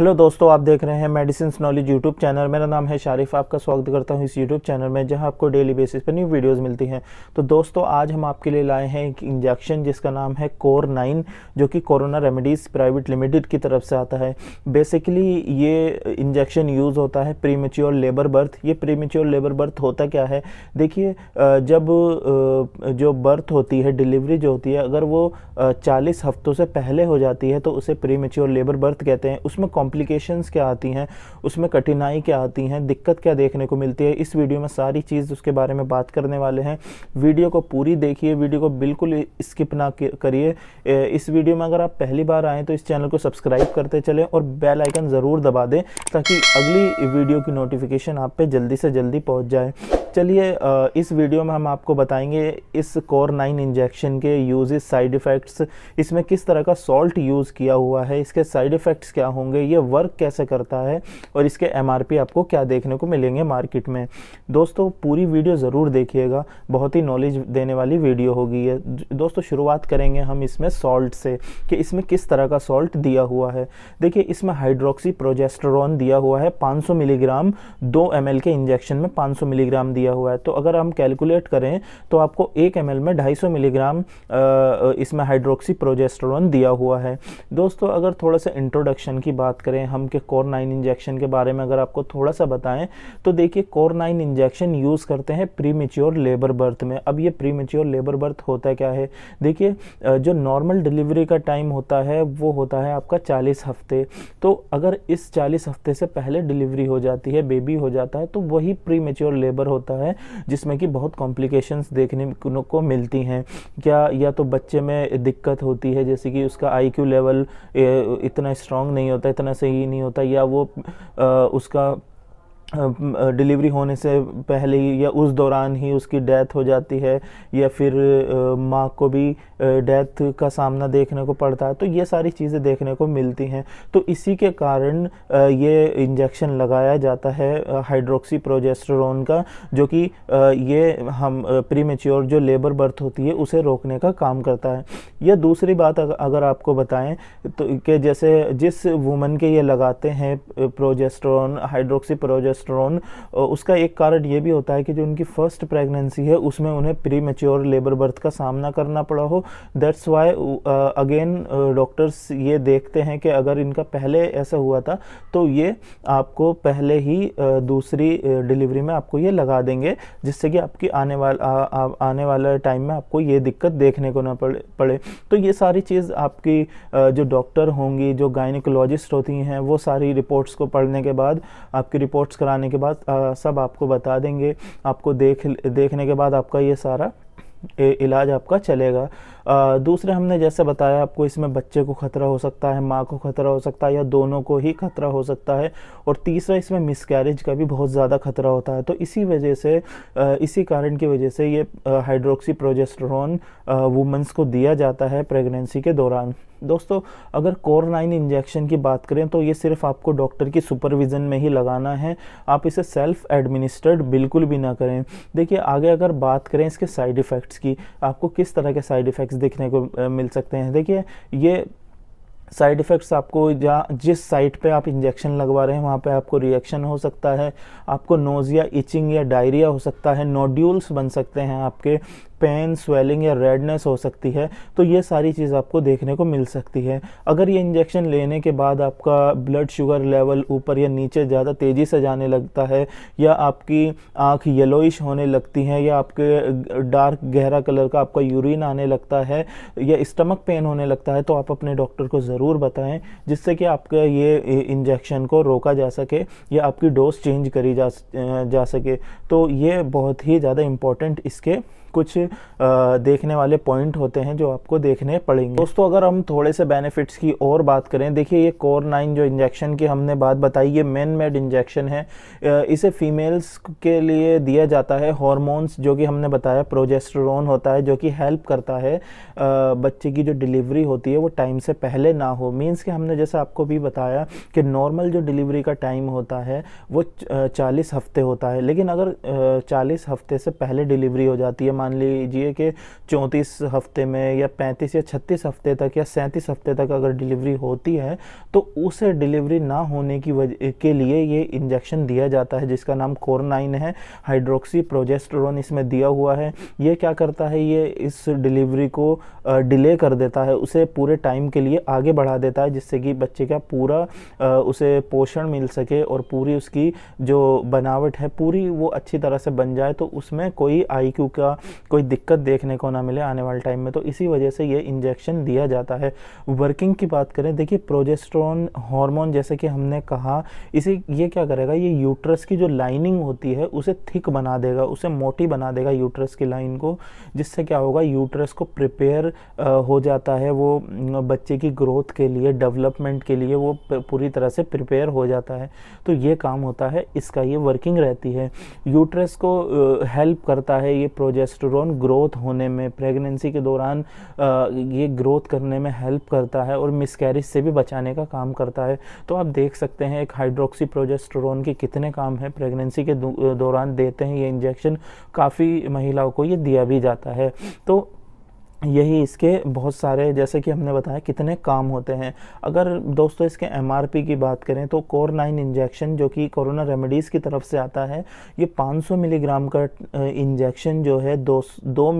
hello दोस्तों आप देख रहे हैं मेडिसिन नॉलेज यूट्यूब चैनल मेरा नाम है शारिफ आपका स्वागत करता हूं इस यूट्यूब चैनल में जहां आपको डेली बेसिस पर न्यू वीडियोस मिलती हैं तो दोस्तों आज हम आपके लिए लाए हैं एक इंजेक्शन जिसका नाम है कोर नाइन जो कि कोरोना रेमेडीज़ प्राइवेट लिमिटेड की तरफ से आता है बेसिकली ये इंजेक्शन यूज़ होता है प्रीमेच्योर लेबर बर्थ ये प्रीमेच्योर लेबर बर्थ होता क्या है देखिए जब जो बर्थ होती है डिलीवरी जो होती है अगर वो चालीस हफ्तों से पहले हो जाती है तो उसे प्रीमेच्योर लेबर बर्थ कहते हैं उसमें कॉम्प्लिकेशंस क्या आती हैं उसमें कठिनाई क्या आती हैं दिक्कत क्या देखने को मिलती है इस वीडियो में सारी चीज़ उसके बारे में बात करने वाले हैं वीडियो को पूरी देखिए वीडियो को बिल्कुल स्किप ना करिए इस वीडियो में अगर आप पहली बार आएँ तो इस चैनल को सब्सक्राइब करते चलें और बेल आइकन ज़रूर दबा दें ताकि अगली वीडियो की नोटिफिकेशन आप पे जल्दी से जल्दी पहुँच जाए चलिए इस वीडियो में हम आपको बताएंगे इस कोर नाइन इंजेक्शन के यूजेस साइड इफ़ेक्ट्स इसमें किस तरह का सॉल्ट यूज़ किया हुआ है इसके साइड इफ़ेक्ट्स क्या होंगे ये वर्क कैसे करता है और इसके एम आपको क्या देखने को मिलेंगे मार्केट में दोस्तों पूरी वीडियो ज़रूर देखिएगा बहुत ही नॉलेज देने वाली वीडियो होगी ये दोस्तों शुरुआत करेंगे हम इसमें सॉल्ट से कि इसमें किस तरह का सॉल्ट दिया हुआ है देखिए इसमें हाइड्रोक्सी प्रोजेस्टोरॉन दिया हुआ है 500 मिलीग्राम 2 एम के इंजेक्शन में 500 मिलीग्राम दिया दिया हुआ है तो अगर हम कैलकुलेट करें तो आपको एक एम में ढाई मिलीग्राम इसमें हाइड्रोक्सी प्रोजेस्ट्रोन दिया हुआ है दोस्तों अगर थोड़ा सा इंट्रोडक्शन की बात करें हम के कोर नाइन इंजेक्शन के बारे में अगर आपको थोड़ा सा बताएं तो देखिए कोर नाइन इंजेक्शन यूज़ करते हैं प्री लेबर बर्थ में अब ये प्री लेबर बर्थ होता क्या है देखिए जो नॉर्मल डिलीवरी का टाइम होता है वो होता है आपका चालीस हफ्ते तो अगर इस चालीस हफ्ते से पहले डिलीवरी हो जाती है बेबी हो जाता है तो वही प्री लेबर होता है होता है जिसमें कि बहुत कॉम्प्लिकेशंस देखने को मिलती हैं क्या या तो बच्चे में दिक्कत होती है जैसे कि उसका आईक्यू लेवल इतना स्ट्रांग नहीं होता इतना सही नहीं होता या वो आ, उसका डिलीवरी होने से पहले ही या उस दौरान ही उसकी डेथ हो जाती है या फिर माँ को भी डेथ का सामना देखने को पड़ता है तो ये सारी चीज़ें देखने को मिलती हैं तो इसी के कारण ये इंजेक्शन लगाया जाता है हाइड्रोक्सी प्रोजेस्टरोन का जो कि ये हम प्रीमेच्योर जो लेबर बर्थ होती है उसे रोकने का काम करता है या दूसरी बात अगर आपको बताएं तो कि जैसे जिस वुमन के ये लगाते हैं प्रोजेस्ट्रोन हाइड्रोक्सी प्रोजेस्ट टेस्टोस्टेरोन उसका एक कारण ये भी होता है कि जो उनकी फर्स्ट प्रेगनेंसी है उसमें उन्हें प्री मेच्योर लेबर बर्थ का सामना करना पड़ा हो दैट्स वाई अगेन डॉक्टर्स ये देखते हैं कि अगर इनका पहले ऐसा हुआ था तो ये आपको पहले ही uh, दूसरी डिलीवरी uh, में आपको ये लगा देंगे जिससे कि आपकी आने वाला आने वाला टाइम में आपको ये दिक्कत देखने को ना पड़े पड़े तो ये सारी चीज़ आपकी uh, जो डॉक्टर होंगी जो गाइनिकोलॉजिस्ट होती हैं वो सारी रिपोर्ट्स को पढ़ने के बाद आपकी रिपोर्ट्स करा आने के बाद आ, सब आपको बता देंगे आपको देख देखने के बाद आपका ये सारा इलाज आपका चलेगा दूसरे हमने जैसे बताया आपको इसमें बच्चे को खतरा हो सकता है माँ को खतरा हो सकता है या दोनों को ही खतरा हो सकता है और तीसरा इसमें मिसकैरेज का भी बहुत ज़्यादा खतरा होता है तो इसी वजह से इसी कारण की वजह से ये हाइड्रोक्सी प्रोजेस्ट्रोन वुमेंस को दिया जाता है प्रेगनेंसी के दौरान दोस्तों अगर कोर नाइन इंजेक्शन की बात करें तो ये सिर्फ आपको डॉक्टर की सुपरविज़न में ही लगाना है आप इसे सेल्फ एडमिनिस्टर्ड बिल्कुल भी ना करें देखिए आगे अगर बात करें इसके साइड इफ़ेक्ट इफ़ेक्ट्स की आपको किस तरह के साइड इफ़ेक्ट्स देखने को मिल सकते हैं देखिए ये साइड इफ़ेक्ट्स आपको जहाँ जिस साइट पे आप इंजेक्शन लगवा रहे हैं वहाँ पे आपको रिएक्शन हो सकता है आपको नोज़ या इचिंग या डायरिया हो सकता है नोड्यूल्स बन सकते हैं आपके पेन स्वेलिंग या रेडनेस हो सकती है तो ये सारी चीज़ आपको देखने को मिल सकती है अगर ये इंजेक्शन लेने के बाद आपका ब्लड शुगर लेवल ऊपर या नीचे ज़्यादा तेज़ी से जाने लगता है या आपकी आँख येलोइश होने लगती है या आपके डार्क गहरा कलर का आपका यूरिन आने लगता है या स्टमक पेन होने लगता है तो आप अपने डॉक्टर को ज़रूर बताएं जिससे कि आपका ये इंजेक्शन को रोका जा सके या आपकी डोज चेंज करी जा जा सके तो ये बहुत ही ज़्यादा इम्पॉर्टेंट इसके कुछ देखने वाले पॉइंट होते हैं जो आपको देखने पड़ेंगे दोस्तों अगर हम थोड़े से बेनिफिट्स की और बात करें देखिए ये कोर नाइन जो इंजेक्शन की हमने बात बताई ये मेन मेड इंजेक्शन है इसे फीमेल्स के लिए दिया जाता है हॉर्मोन्स जो कि हमने बताया प्रोजेस्ट्रोन होता है जो कि हेल्प करता है बच्चे की जो डिलीवरी होती है वो टाइम से पहले ना हो मीन्स कि हमने जैसे आपको भी बताया कि नॉर्मल जो डिलीवरी का टाइम होता है वो चालीस हफ्ते होता है लेकिन अगर चालीस हफ्ते से पहले डिलीवरी हो जाती है मान लीजिए कि चौंतीस हफ्ते में या पैंतीस या छत्तीस हफ्ते तक या सैंतीस हफ्ते तक अगर डिलीवरी होती है तो उस डिलीवरी ना होने की वजह के लिए ये इंजेक्शन दिया जाता है जिसका नाम कोरनाइन है हाइड्रोक्सी प्रोजेस्ट्रोन इसमें दिया हुआ है ये क्या करता है ये इस डिलीवरी को डिले कर देता है उसे पूरे टाइम के लिए आगे बढ़ा देता है जिससे कि बच्चे का पूरा उसे पोषण मिल सके और पूरी उसकी जो बनावट है पूरी वो अच्छी तरह से बन जाए तो उसमें कोई आई का कोई दिक्कत देखने को ना मिले आने वाले टाइम में तो इसी वजह से ये इंजेक्शन दिया जाता है वर्किंग की बात करें देखिए प्रोजेस्ट्रॉन हार्मोन जैसे कि हमने कहा इसी ये क्या करेगा ये यूट्रस की जो लाइनिंग होती है उसे थिक बना देगा उसे मोटी बना देगा यूट्रस की लाइन को जिससे क्या होगा यूट्रस को प्रिपेयर हो जाता है वो बच्चे की ग्रोथ के लिए डेवलपमेंट के लिए वो पूरी तरह से प्रिपेयर हो जाता है तो ये काम होता है इसका ये वर्किंग रहती है यूट्रस को हेल्प करता है ये प्रोजेस्ट टेस्टोस्टेरोन ग्रोथ होने में प्रेगनेंसी के दौरान ये ग्रोथ करने में हेल्प करता है और मिसकैरेज से भी बचाने का काम करता है तो आप देख सकते हैं एक हाइड्रोक्सी प्रोजेस्टोरोन के कितने काम हैं प्रेगनेंसी के दौरान देते हैं ये इंजेक्शन काफ़ी महिलाओं को ये दिया भी जाता है तो यही इसके बहुत सारे जैसे कि हमने बताया कितने काम होते हैं अगर दोस्तों इसके एम की बात करें तो कोर नाइन इंजेक्शन जो कि कोरोना रेमेडीज़ की तरफ से आता है ये 500 मिलीग्राम का इंजेक्शन जो है दो दो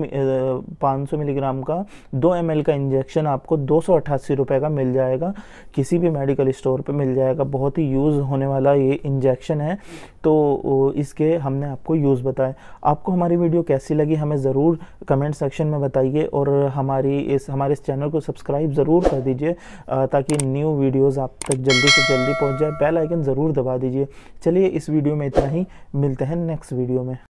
पाँच सौ मिलीग्राम का दो एम का इंजेक्शन आपको दो सौ का मिल जाएगा किसी भी मेडिकल स्टोर पर मिल जाएगा बहुत ही यूज़ होने वाला ये इंजेक्शन है तो इसके हमने आपको यूज़ बताए आपको हमारी वीडियो कैसी लगी हमें ज़रूर कमेंट सेक्शन में बताइए और हमारी इस हमारे इस चैनल को सब्सक्राइब ज़रूर कर दीजिए ताकि न्यू वीडियोज़ आप तक जल्दी से जल्दी पहुँच जाए बेल आइकन ज़रूर दबा दीजिए चलिए इस वीडियो में इतना ही मिलते हैं नेक्स्ट वीडियो में